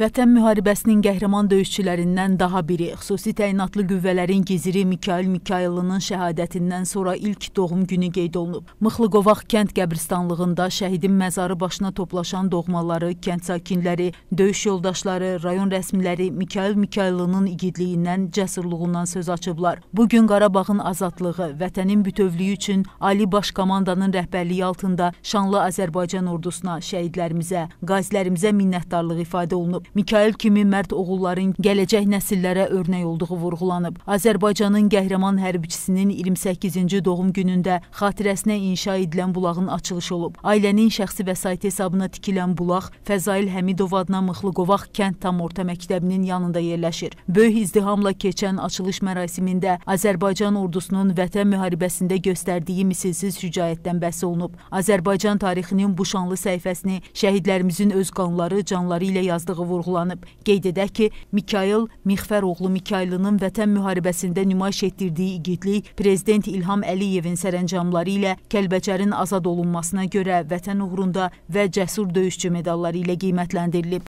Vətən müharibəsinin qəhrəman döyüşçülərindən daha biri, xüsusi təyinatlı qüvvələrin giziri Mikail Mikaylının şəhadətindən sonra ilk doğum günü qeyd olunub. Mıxlıqovaq kənd qəbristanlığında şəhidin məzarı başına toplaşan doğmaları, kənd sakinləri, döyüş yoldaşları, rayon rəsmiləri Mikail Mikaylının igidliyindən, cəsurluğundan söz açıblar. Bugün Qarabağın azadlığı, vətənin bütövlüyü üçün Ali Baş Komandanın rəhbərliyi altında şanlı Azərbaycan ordusuna, şəhidlərimizə, qazilərimizə minnətdarlıq ifadə olunub. Mikayıl kimi mərd oğulların gələcək nəsillərə örnək olduğu vurğulanıb. Azərbaycanın qəhrəman hərbiçisinin 28-ci doğum günündə xatirəsinə inşa edilən bulağın açılışı olub. Ailənin şəxsi vəsaiti hesabına tikilən bulaq Fəzail Həmidov adına Mıxlıqovaq kənd tam orta məktəbinin yanında yerləşir. Böyük izdihamla keçən açılış mərasimində Azərbaycan ordusunun vətən müharibəsində göstərdiyi misilsiz şücaətdən bəhs olunub. Azərbaycan tarixinin bu şanlı səhifəsini şəhidlərimizin öz qanları, canları ilə yazdığı vurğulanıb sorğulanıb. Qeyd edək ki, Mikayıl Mixfəroğlu Mikaylının vətən müharibəsində nümayiş etdirdiyi igidlik prezident İlham Əliyevin sərəncamları ilə Kəlbəcərin azad olunmasına görə vətən uğrunda və cəsur döyüşçü medalları ilə qiymətləndirilib.